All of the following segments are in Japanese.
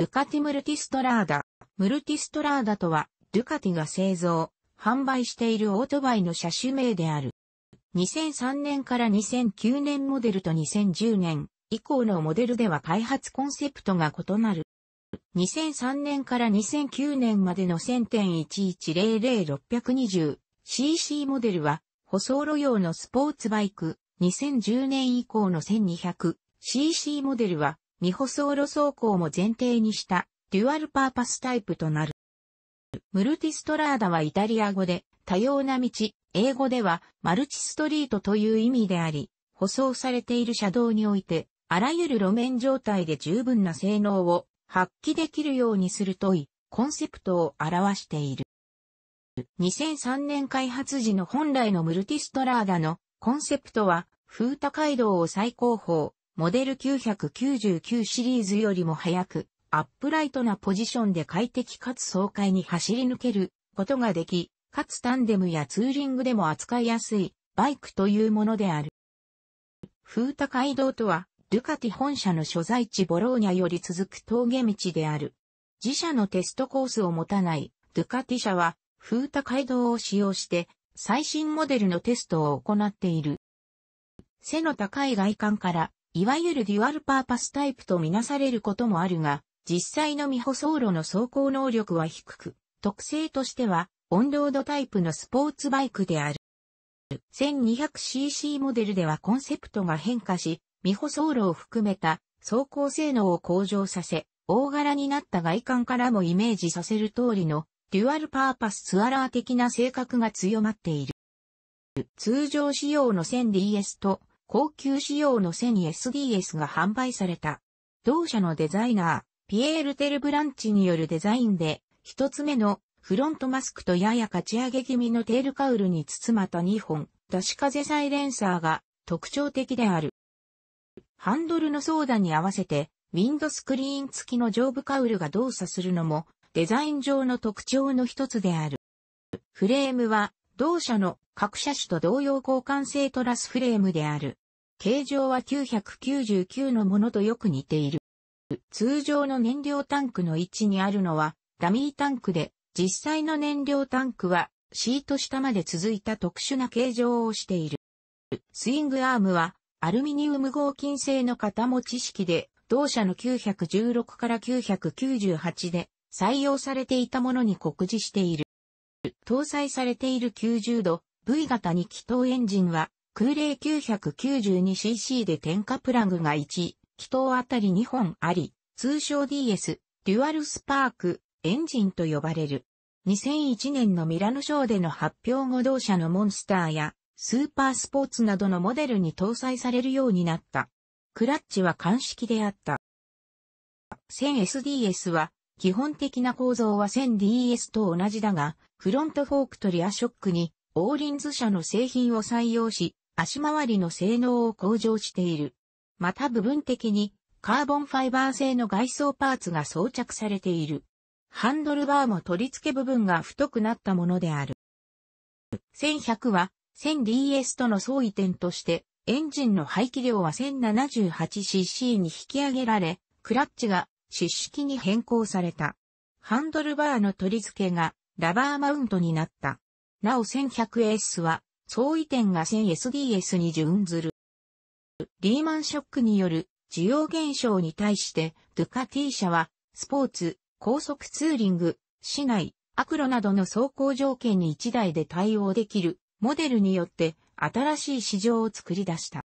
ドゥカティムルティストラーダ。ムルティストラーダとは、ドゥカティが製造、販売しているオートバイの車種名である。2003年から2009年モデルと2010年以降のモデルでは開発コンセプトが異なる。2003年から2009年までの 1000.1100-620cc モデルは、舗装路用のスポーツバイク、2010年以降の 1200cc モデルは、未舗装路走行も前提にしたデュアルパーパスタイプとなる。ムルティストラーダはイタリア語で多様な道、英語ではマルチストリートという意味であり、舗装されている車道において、あらゆる路面状態で十分な性能を発揮できるようにするとい、コンセプトを表している。2003年開発時の本来のムルティストラーダのコンセプトは、フータ街道を最高峰、モデル999シリーズよりも早く、アップライトなポジションで快適かつ爽快に走り抜けることができ、かつタンデムやツーリングでも扱いやすいバイクというものである。フータ街道とは、ドゥカティ本社の所在地ボローニャより続く峠道である。自社のテストコースを持たない、ドゥカティ社は、フータ街道を使用して、最新モデルのテストを行っている。背の高い外観から、いわゆるデュアルパーパスタイプとみなされることもあるが、実際の未舗走路の走行能力は低く、特性としては、オンロードタイプのスポーツバイクである。1200cc モデルではコンセプトが変化し、未舗走路を含めた走行性能を向上させ、大柄になった外観からもイメージさせる通りのデュアルパーパスツアラー的な性格が強まっている。通常仕様の 1000DS と高級仕様のセニ SDS が販売された。同社のデザイナー、ピエール・テルブランチによるデザインで、一つ目のフロントマスクとややかち上げ気味のテールカウルに包また2本、出し風サイレンサーが特徴的である。ハンドルのソーダに合わせて、ウィンドスクリーン付きの上部カウルが動作するのも、デザイン上の特徴の一つである。フレームは、同社の各車種と同様交換性トラスフレームである。形状は999のものとよく似ている。通常の燃料タンクの位置にあるのはダミータンクで、実際の燃料タンクはシート下まで続いた特殊な形状をしている。スイングアームはアルミニウム合金製の型持ち式で、同社の916から998で採用されていたものに酷似している。搭載されている90度 V 型2気筒エンジンは空冷 992cc で点火プラグが1、気筒あたり2本あり、通称 DS、デュアルスパーク、エンジンと呼ばれる。2001年のミラノショーでの発表後同社のモンスターやスーパースポーツなどのモデルに搭載されるようになった。クラッチは鑑式であった。1000SDS は基本的な構造は 1000DS と同じだが、フロントフォークとリアショックにオーリンズ社の製品を採用し、足回りの性能を向上している。また部分的にカーボンファイバー製の外装パーツが装着されている。ハンドルバーも取り付け部分が太くなったものである。1100は 1000DS との相違点としてエンジンの排気量は 1078cc に引き上げられ、クラッチが湿式に変更された。ハンドルバーの取り付けがラバーマウントになった。なお 1100S は相違点が 10SDS に準ずる。リーマンショックによる需要減少に対して、ドゥカティ社は、スポーツ、高速ツーリング、市内、アクロなどの走行条件に1台で対応できるモデルによって新しい市場を作り出した。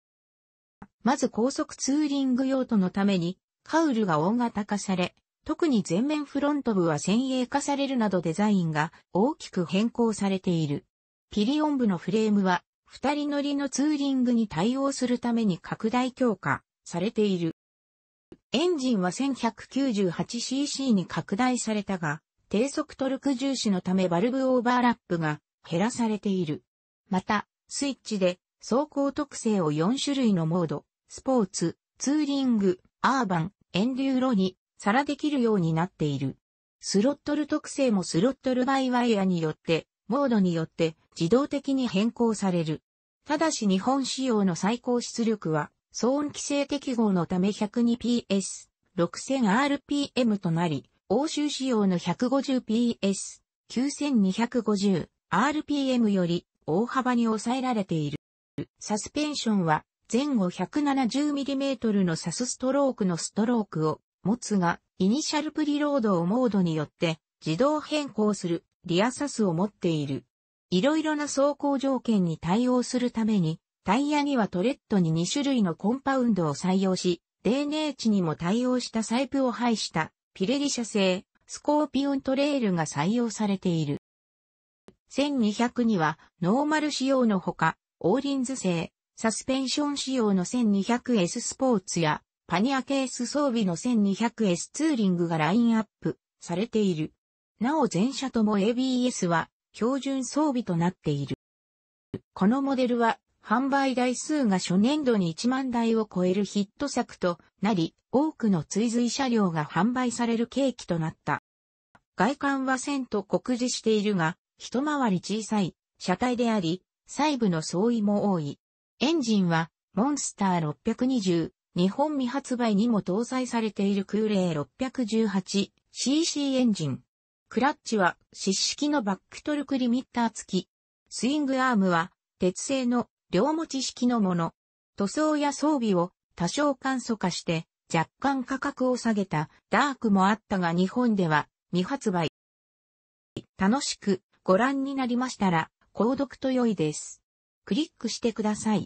まず高速ツーリング用途のためにカウルが大型化され、特に前面フロント部は先鋭化されるなどデザインが大きく変更されている。ピリオン部のフレームは、二人乗りのツーリングに対応するために拡大強化されている。エンジンは 1198cc に拡大されたが、低速トルク重視のためバルブオーバーラップが減らされている。また、スイッチで走行特性を4種類のモード、スポーツ、ツーリング、アーバン、エンデューロに皿できるようになっている。スロットル特性もスロットルバイワイヤによってモードによって自動的に変更される。ただし日本仕様の最高出力は騒音規制適合のため 102PS、6000rpm となり、欧州仕様の 150PS、9250rpm より大幅に抑えられている。サスペンションは前後 170mm のサスストロークのストロークを持つが、イニシャルプリロードをモードによって自動変更するリアサスを持っている。いろいろな走行条件に対応するために、タイヤにはトレッドに2種類のコンパウンドを採用し、泥ネ値にも対応したサイプを配したピレリ社製スコーピオントレールが採用されている。1200にはノーマル仕様のほか、オーリンズ製、サスペンション仕様の 1200S スポーツやパニアケース装備の 1200S ツーリングがラインアップされている。なお全車とも ABS は標準装備となっている。このモデルは販売台数が初年度に1万台を超えるヒット作となり、多くの追随車両が販売される契機となった。外観は線と酷似しているが、一回り小さい車体であり、細部の相違も多い。エンジンは、モンスター620、日本未発売にも搭載されている空冷 618cc エンジン。クラッチは湿式のバックトルクリミッター付き。スイングアームは鉄製の両持ち式のもの。塗装や装備を多少簡素化して若干価格を下げたダークもあったが日本では未発売。楽しくご覧になりましたら購読と良いです。クリックしてください。